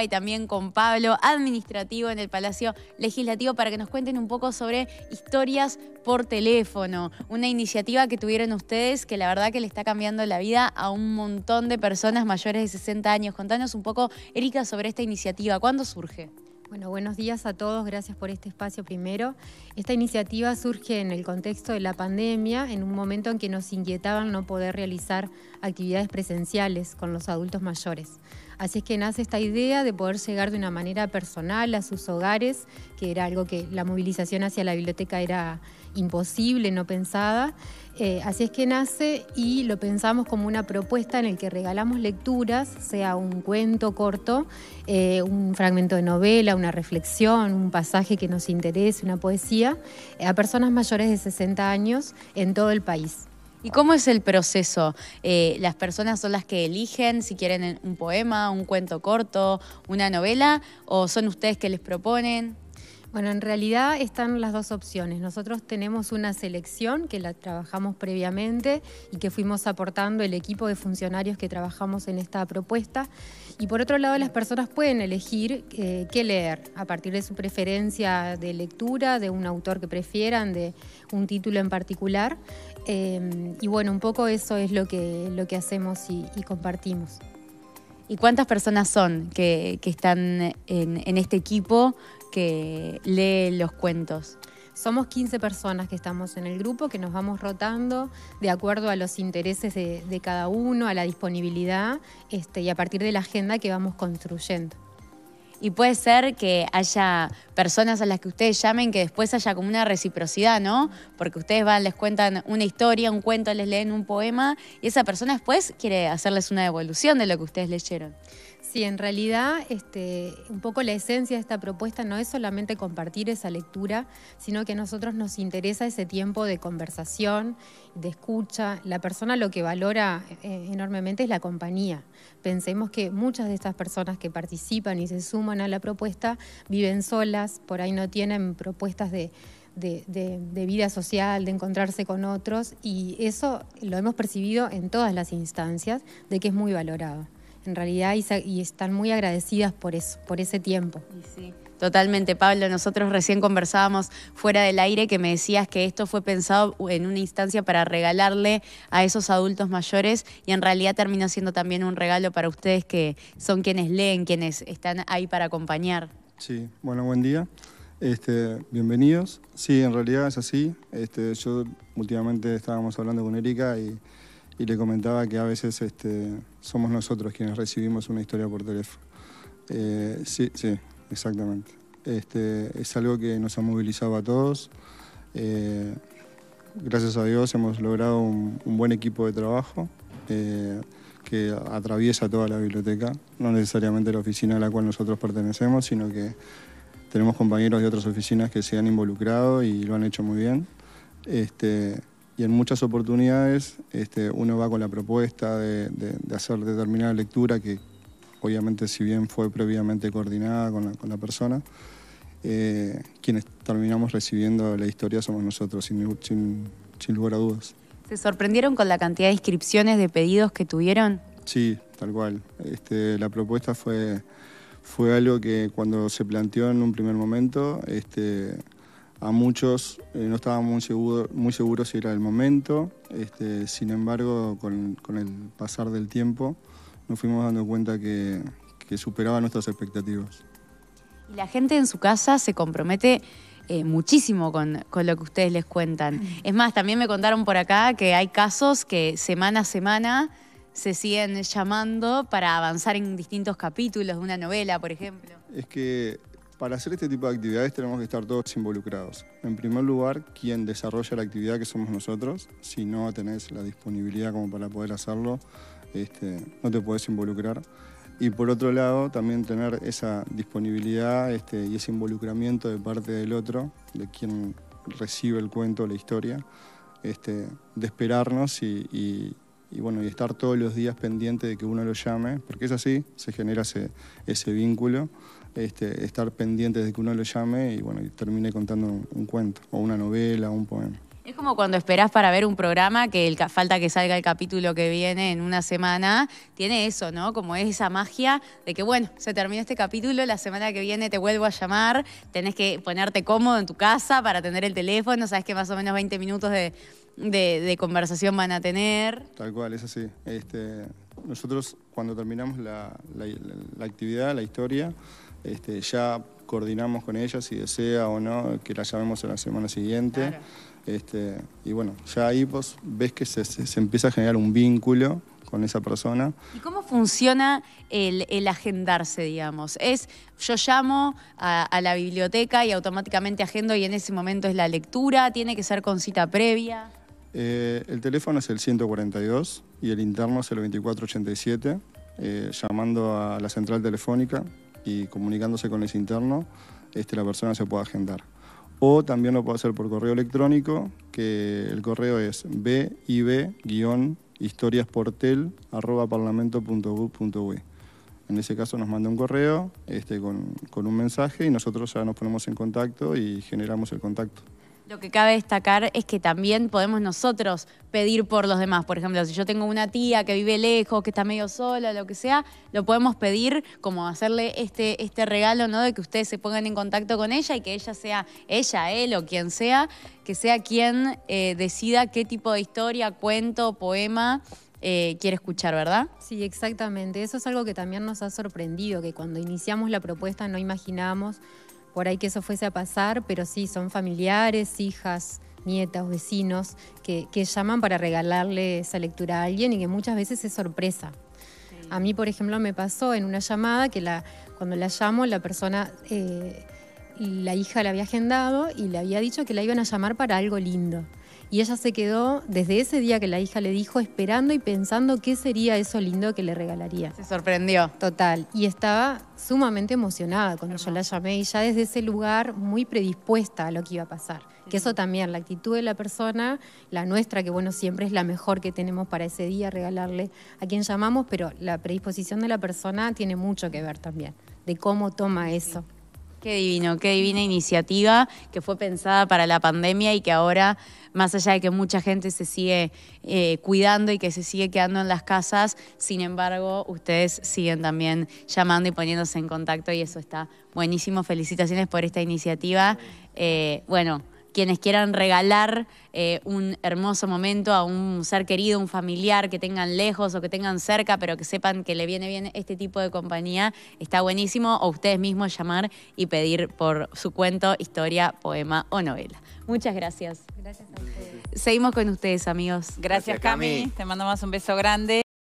y también con Pablo, administrativo en el Palacio Legislativo, para que nos cuenten un poco sobre historias por teléfono, una iniciativa que tuvieron ustedes que la verdad que le está cambiando la vida a un montón de personas mayores de 60 años. Contanos un poco, Erika, sobre esta iniciativa, ¿cuándo surge? Bueno, buenos días a todos, gracias por este espacio primero. Esta iniciativa surge en el contexto de la pandemia, en un momento en que nos inquietaban no poder realizar actividades presenciales con los adultos mayores. Así es que nace esta idea de poder llegar de una manera personal a sus hogares, que era algo que la movilización hacia la biblioteca era imposible, no pensada. Eh, así es que nace y lo pensamos como una propuesta en la que regalamos lecturas, sea un cuento corto, eh, un fragmento de novela, una reflexión, un pasaje que nos interese, una poesía, eh, a personas mayores de 60 años en todo el país. ¿Y cómo es el proceso? Eh, ¿Las personas son las que eligen si quieren un poema, un cuento corto, una novela? ¿O son ustedes que les proponen? Bueno, en realidad están las dos opciones. Nosotros tenemos una selección que la trabajamos previamente y que fuimos aportando el equipo de funcionarios que trabajamos en esta propuesta. Y por otro lado, las personas pueden elegir eh, qué leer a partir de su preferencia de lectura, de un autor que prefieran, de un título en particular. Eh, y bueno, un poco eso es lo que, lo que hacemos y, compartimos. ¿Y cuántas personas son que, están en, en, este equipo que lee los cuentos. Somos 15 personas que estamos en el grupo, que nos vamos rotando de acuerdo a los intereses de, cada uno, a la disponibilidad este, y a partir de la agenda que vamos construyendo. Y puede ser que haya personas a las que ustedes llamen que después haya como una reciprocidad, ¿no? Porque ustedes van, les cuentan una historia, un cuento, les leen un poema y esa persona después quiere hacerles una devolución de lo que ustedes leyeron. Sí, en realidad, este, un poco la esencia de esta propuesta no es solamente compartir esa lectura, sino que a nosotros nos interesa ese tiempo de conversación, de escucha. La persona lo que valora eh, enormemente es la compañía. Pensemos que muchas de estas personas que participan y se suman a la propuesta viven solas, por ahí no tienen propuestas de de, vida social, de encontrarse con otros, y eso lo hemos percibido en todas las instancias, de que es muy valorado en realidad y, y están muy agradecidas por eso, por ese tiempo. Sí. Totalmente, Pablo. Nosotros recién conversábamos fuera del aire que me decías que esto fue pensado en una instancia para regalarle a esos adultos mayores y en realidad terminó siendo también un regalo para ustedes que son quienes leen, quienes están ahí para acompañar. Sí, bueno, buen día. Este, bienvenidos. Sí, en realidad es así. Este, yo últimamente estábamos hablando con Erika y y le comentaba que a veces este, somos nosotros quienes recibimos una historia por teléfono. Eh, sí, sí, exactamente. Este, es algo que nos ha movilizado a todos. Eh, gracias a Dios hemos logrado un, buen equipo de trabajo eh, que atraviesa toda la biblioteca, no necesariamente la oficina a la cual nosotros pertenecemos, sino que tenemos compañeros de otras oficinas que se han involucrado y lo han hecho muy bien. Este, y en muchas oportunidades este, uno va con la propuesta de, hacer determinada lectura que obviamente si bien fue previamente coordinada con la, persona, eh, quienes terminamos recibiendo la historia somos nosotros, sin, lugar a dudas. ¿Se sorprendieron con la cantidad de inscripciones de pedidos que tuvieron? Sí, tal cual. Este, la propuesta fue, fue algo que cuando se planteó en un primer momento, este, a muchos eh, no estábamos muy seguros si era el momento, este, sin embargo, con, el pasar del tiempo nos fuimos dando cuenta que, que, superaba nuestras expectativas. La gente en su casa se compromete eh, muchísimo con, con, lo que ustedes les cuentan. Es más, también me contaron por acá que hay casos que semana a semana se siguen llamando para avanzar en distintos capítulos de una novela, por ejemplo. Es que para hacer este tipo de actividades tenemos que estar todos involucrados. En primer lugar, quien desarrolla la actividad que somos nosotros, si no tenés la disponibilidad como para poder hacerlo, este, no te podés involucrar. Y por otro lado, también tener esa disponibilidad este, y ese involucramiento de parte del otro, de quien recibe el cuento, la historia, este, de esperarnos y, y bueno, y estar todos los días pendiente de que uno lo llame, porque es así, se genera ese, vínculo, este, estar pendiente de que uno lo llame y bueno, termine contando un, cuento, o una novela, o un poema. Es como cuando esperás para ver un programa que falta que salga el capítulo que viene en una semana. Tiene eso, ¿no? Como es esa magia de que, bueno, se terminó este capítulo, la semana que viene te vuelvo a llamar, tenés que ponerte cómodo en tu casa para tener el teléfono, sabes que más o menos 20 minutos de, de, conversación van a tener. Tal cual, es así. Este, nosotros cuando terminamos la, la, actividad, la historia, este, ya coordinamos con ella si desea o no que la llamemos en la semana siguiente. Este, y bueno, ya ahí vos ves que se, se, empieza a generar un vínculo con esa persona. ¿Y cómo funciona el, el agendarse, digamos? Es, yo llamo a, a, la biblioteca y automáticamente agendo y en ese momento es la lectura, tiene que ser con cita previa. Eh, el teléfono es el 142 y el interno es el 2487, eh, llamando a la central telefónica y comunicándose con ese interno, este, la persona se puede agendar. O también lo puede hacer por correo electrónico, que el correo es bib-historiasportel.parlamento.gov.uy. E. En ese caso nos manda un correo este, con un mensaje y nosotros ya nos ponemos en contacto y generamos el contacto. Lo que cabe destacar es que también podemos nosotros pedir por los demás. Por ejemplo, si yo tengo una tía que vive lejos, que está medio sola, lo que sea, lo podemos pedir como hacerle este, este regalo, ¿no? De que ustedes se pongan en contacto con ella y que ella sea, ella, él o quien sea, que sea quien eh, decida qué tipo de historia, cuento, poema eh, quiere escuchar, ¿verdad? Sí, exactamente. Eso es algo que también nos ha sorprendido, que cuando iniciamos la propuesta no imaginábamos por ahí que eso fuese a pasar, pero sí, son familiares, hijas, nietas, vecinos, que, llaman para regalarle esa lectura a alguien y que muchas veces es sorpresa. A mí, por ejemplo, me pasó en una llamada que cuando la llamo, la persona, eh, la hija la había agendado y le había dicho que la iban a llamar para algo lindo. Y ella se quedó desde ese día que la hija le dijo esperando y pensando qué sería eso lindo que le regalaría. Se sorprendió. Total. Y estaba sumamente emocionada cuando yo la llamé y ya desde ese lugar muy predispuesta a lo que iba a pasar. Que eso también, la actitud de la persona, la nuestra, que bueno, siempre es la mejor que tenemos para ese día regalarle a quien llamamos, pero la predisposición de la persona tiene mucho que ver también, de cómo toma eso. Qué divino, qué divina iniciativa que fue pensada para la pandemia y que ahora, más allá de que mucha gente se sigue eh, cuidando y que se sigue quedando en las casas, sin embargo, ustedes siguen también llamando y poniéndose en contacto y eso está buenísimo. Felicitaciones por esta iniciativa. Eh, bueno, quienes quieran regalar eh, un hermoso momento a un ser querido, un familiar que tengan lejos o que tengan cerca, pero que sepan que le viene bien este tipo de compañía, está buenísimo. O ustedes mismos llamar y pedir por su cuento, historia, poema o novela. Muchas gracias. Gracias a ustedes. Seguimos con ustedes, amigos. Gracias, Cami. Cami. Te mandamos un beso grande.